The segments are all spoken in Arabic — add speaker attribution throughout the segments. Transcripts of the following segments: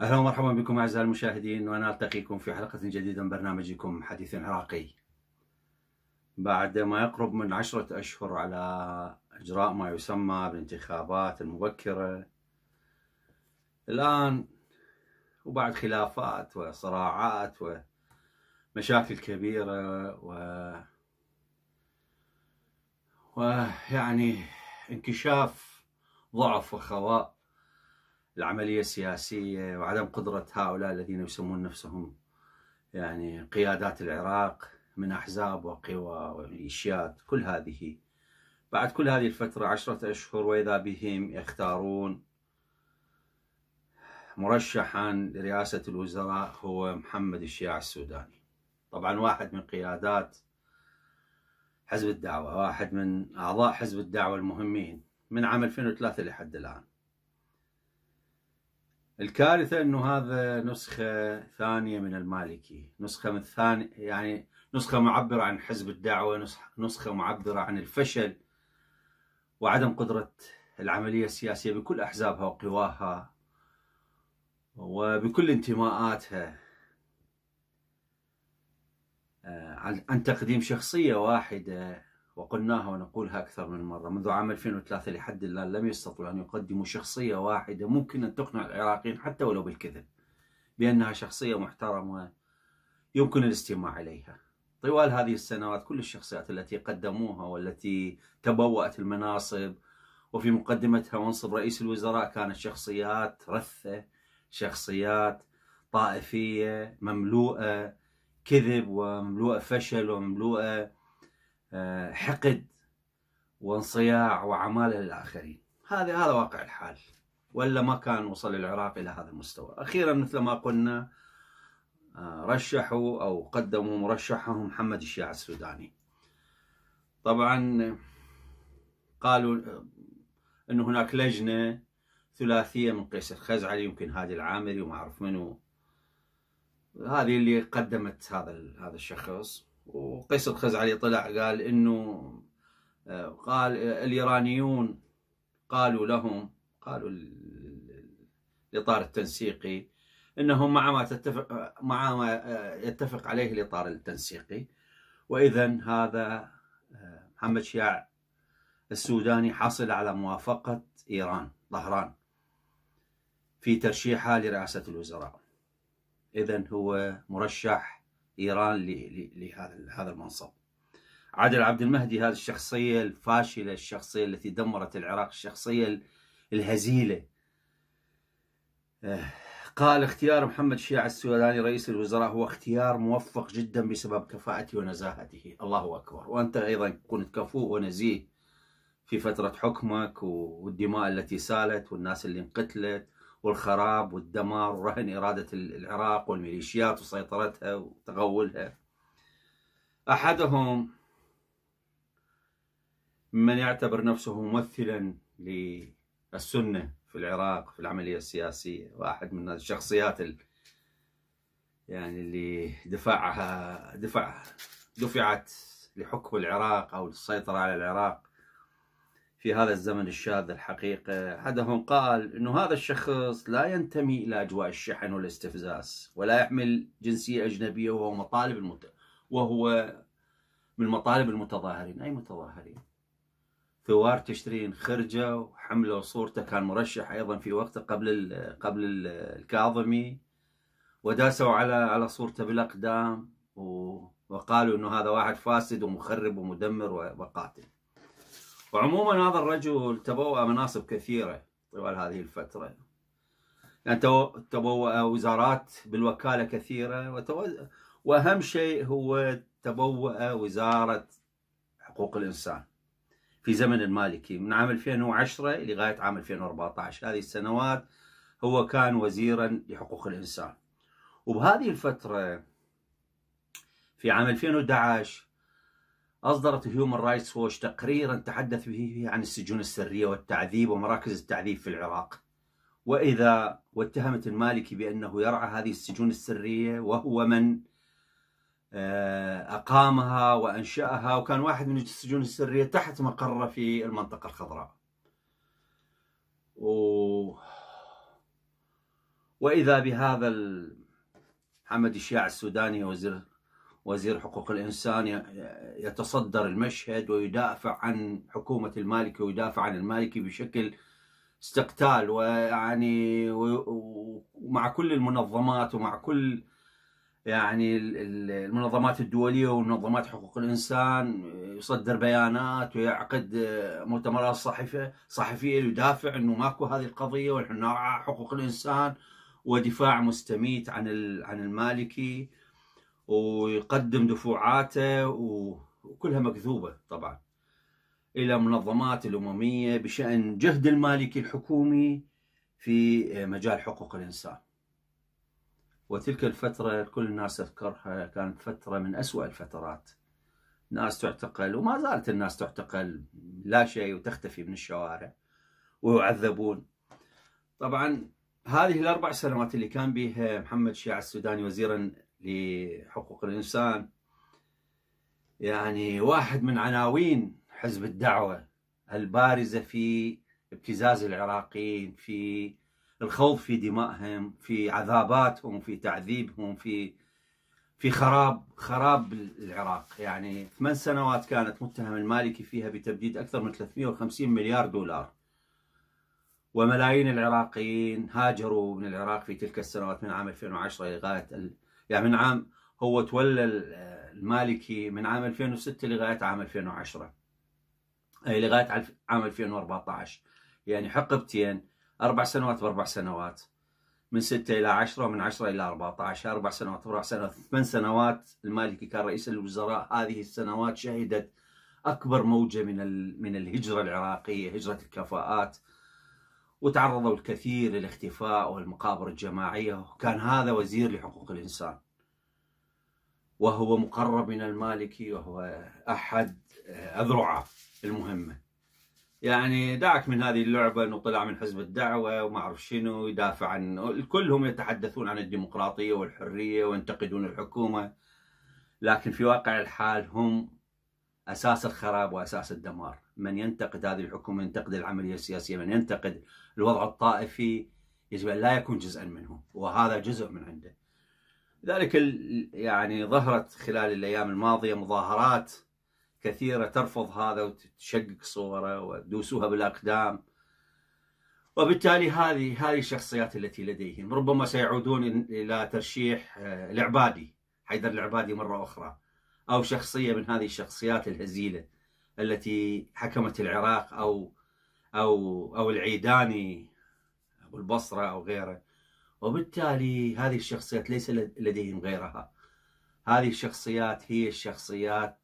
Speaker 1: اهلا ومرحبا بكم اعزائي المشاهدين وانا التقيكم في حلقه جديده من برنامجكم حديث عراقي. بعد ما يقرب من عشرة اشهر على اجراء ما يسمى بالانتخابات المبكره الآن وبعد خلافات وصراعات ومشاكل كبيرة و ويعني انكشاف ضعف وخواء العملية السياسية وعدم قدرة هؤلاء الذين يسمون نفسهم يعني قيادات العراق من أحزاب وقوى وميليشيات كل هذه بعد كل هذه الفترة عشرة أشهر وإذا بهم يختارون مرشحا لرئاسة الوزراء هو محمد الشيع السوداني طبعا واحد من قيادات حزب الدعوة واحد من أعضاء حزب الدعوة المهمين من عام 2003 لحد الآن الكارثة أنه هذا نسخة ثانية من المالكي نسخة من الثاني يعني نسخة معبرة عن حزب الدعوة نسخة معبرة عن الفشل وعدم قدرة العملية السياسية بكل أحزابها وقواها وبكل انتماءاتها آه، عن تقديم شخصية واحدة وقلناها ونقولها أكثر من مرة منذ عام 2003 لحد الآن لم يستطيعوا أن يقدموا شخصية واحدة ممكن أن تقنع العراقيين حتى ولو بالكذب بأنها شخصية محترمة يمكن الاستماع إليها طوال هذه السنوات كل الشخصيات التي قدموها والتي تبوأت المناصب وفي مقدمتها منصب رئيس الوزراء كانت شخصيات رثة شخصيات طائفية مملوءة كذب ومملوءة فشل ومملوءة آه، حقد وانصياع وعمالة للآخرين هذا هذا واقع الحال ولا ما كان وصل العراق إلى هذا المستوى أخيرا مثل ما قلنا آه، رشحوا أو قدموا مرشحهم محمد الشيعة السوداني طبعا قالوا أن هناك لجنة ثلاثيه من قيس الخزعلي يمكن هادي العامري وما اعرف منو هذه اللي قدمت هذا هذا الشخص وقيس الخزعلي طلع قال انه آه، قال آه، الايرانيون قالوا لهم قالوا الاطار التنسيقي انهم مع ما تتفق مع ما آه، يتفق عليه الاطار التنسيقي واذا هذا محمد شياع السوداني حصل على موافقه ايران طهران في ترشيحها لرئاسة الوزراء إذا هو مرشح إيران لهذا هذا المنصب عادل عبد المهدي هذه الشخصية الفاشلة الشخصية التي دمرت العراق الشخصية الهزيلة آه، قال اختيار محمد الشيعة السوداني رئيس الوزراء هو اختيار موفق جدا بسبب كفاءته ونزاهته الله أكبر وأنت أيضا كنت كفوء ونزيه في فترة حكمك والدماء التي سالت والناس اللي انقتلت والخراب والدمار ورهن إرادة العراق والميليشيات وسيطرتها وتغولها أحدهم من يعتبر نفسه ممثلا للسنة في العراق في العملية السياسية واحد من الشخصيات ال... يعني اللي دفعها دفع دفعت لحكم العراق أو السيطرة على العراق في هذا الزمن الشاذ الحقيقة أحدهم قال انه هذا الشخص لا ينتمي إلى أجواء الشحن والاستفزاز ولا يحمل جنسية أجنبية وهو مطالب المت... وهو من مطالب المتظاهرين أي متظاهرين ثوار تشرين خرجة وحمله صورته كان مرشح أيضا في وقته قبل ال... قبل الكاظمي وداسوا على على صورته بالأقدام و... وقالوا أنه هذا واحد فاسد ومخرب ومدمر وقاتل وعموما هذا الرجل تبوأ مناصب كثيرة طوال هذه الفترة يعني تبوأ وزارات بالوكالة كثيرة وأهم شيء هو تبوأ وزارة حقوق الإنسان في زمن المالكي من عام 2010 لغاية عام 2014 هذه السنوات هو كان وزيرا لحقوق الإنسان وبهذه الفترة في عام 2011 أصدرت هيومن رايتس ووش تقريرا تحدث به عن السجون السرية والتعذيب ومراكز التعذيب في العراق وإذا واتهمت المالكي بأنه يرعى هذه السجون السرية وهو من آه، أقامها وأنشأها وكان واحد من السجون السرية تحت مقره في المنطقة الخضراء و... وإذا بهذا محمد الشيع السوداني وزير وزير حقوق الإنسان يتصدر المشهد ويدافع عن حكومة المالكي ويدافع عن المالكي بشكل استقتال ويعني ومع كل المنظمات ومع كل يعني المنظمات الدولية ومنظمات حقوق الإنسان يصدر بيانات ويعقد مؤتمرات صحفية صحفية يدافع أنه ماكو هذه القضية ونحن حقوق الإنسان ودفاع مستميت عن عن المالكي ويقدم دفوعاته وكلها مكذوبة طبعا إلى منظمات الأممية بشأن جهد المالكي الحكومي في مجال حقوق الإنسان وتلك الفترة كل الناس أذكرها كانت فترة من أسوأ الفترات ناس تعتقل وما زالت الناس تعتقل لا شيء وتختفي من الشوارع ويعذبون طبعا هذه الأربع سنوات اللي كان بها محمد شيع السوداني وزيرا لحقوق الإنسان يعني واحد من عناوين حزب الدعوة البارزة في ابتزاز العراقيين في الخوض في دمائهم في عذاباتهم في تعذيبهم في في خراب خراب العراق يعني ثمان سنوات كانت متهم المالكي فيها بتبديد أكثر من 350 مليار دولار وملايين العراقيين هاجروا من العراق في تلك السنوات من عام 2010 لغاية يعني من عام هو تولى المالكي من عام 2006 لغاية عام 2010 أي لغاية عام 2014 يعني حقبتين أربع سنوات بأربع سنوات من 6 إلى 10 ومن 10 إلى 14 أربع سنوات باربع سنوات ثمان سنوات المالكي كان رئيس الوزراء هذه السنوات شهدت أكبر موجة من من الهجرة العراقية هجرة الكفاءات وتعرضوا الكثير للاختفاء والمقابر الجماعية وكان هذا وزير لحقوق الإنسان وهو مقرب من المالكي وهو أحد آه، أذرعه المهمة يعني دعك من هذه اللعبة أنه طلع من حزب الدعوة وما أعرف شنو يدافع عن الكل هم يتحدثون عن الديمقراطية والحرية وينتقدون الحكومة لكن في واقع الحال هم اساس الخراب واساس الدمار، من ينتقد هذه الحكومه ينتقد العمليه السياسيه، من ينتقد الوضع الطائفي يجب ان لا يكون جزءا منه، وهذا جزء من عنده. لذلك يعني ظهرت خلال الايام الماضيه مظاهرات كثيره ترفض هذا وتشقق صوره ودوسوها بالاقدام. وبالتالي هذه هذه الشخصيات التي لديهم ربما سيعودون الى ترشيح آه، العبادي حيدر العبادي مره اخرى أو شخصية من هذه الشخصيات الهزيلة التي حكمت العراق أو أو أو العيداني أبو البصرة أو غيره وبالتالي هذه الشخصيات ليس لديهم غيرها هذه الشخصيات هي الشخصيات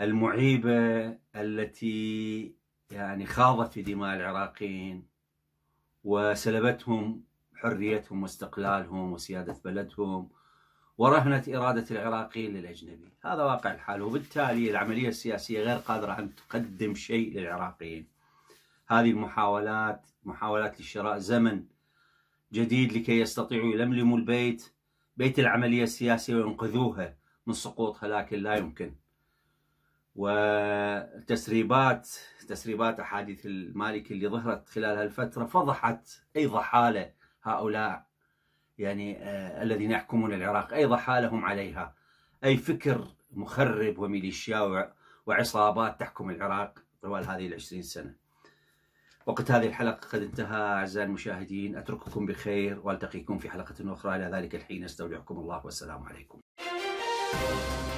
Speaker 1: المعيبة التي يعني خاضت في دماء العراقيين وسلبتهم حريتهم واستقلالهم وسيادة بلدهم ورهنة إرادة العراقيين للأجنبي هذا واقع الحال وبالتالي العملية السياسية غير قادرة أن تقدم شيء للعراقيين هذه المحاولات محاولات لشراء زمن جديد لكي يستطيعوا يلملموا البيت بيت العملية السياسية وينقذوها من سقوطها لكن لا يمكن وتسريبات تسريبات أحاديث المالكي اللي ظهرت خلال هالفترة فضحت أي ضحالة هؤلاء يعني آه، الذين يحكمون العراق أي حالهم عليها أي فكر مخرب وميليشيا وعصابات تحكم العراق طوال هذه العشرين سنة وقت هذه الحلقة قد انتهى أعزائي المشاهدين أترككم بخير والتقيكم في حلقة أخرى إلى ذلك الحين استودعكم الله والسلام عليكم